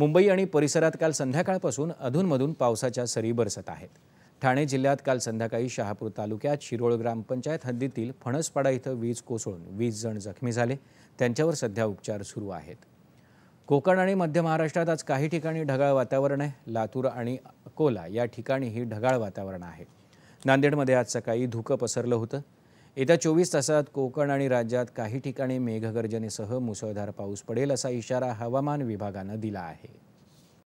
मुंबई आणि परिसरात काल संध्याकाळपासून अधूनमधून पावसाच्या सरी बरसत आहेत ठाणे जिल्ह्यात काल संध्याकाळी शहापूर तालुक्यात शिरोळ ग्रामपंचायत हद्दीतील फणसपाडा इथं वीज कोसळून वीस जण जखमी झाले त्यांच्यावर सध्या उपचार सुरू आहेत कोकण आणि मध्य महाराष्ट्रात आज काही ठिकाणी ढगाळ वातावरण आहे लातूर आणि अकोला या ठिकाणीही ढगाळ वातावरण आहे नांदेडमध्ये आज सकाळी धुकं पसरलं होतं येत्या चोवीस तासात कोकण आणि राज्यात काही ठिकाणी मेघगर्जनेसह मुसळधार पाऊस पडेल असा इशारा हवामान विभागानं दिला आहे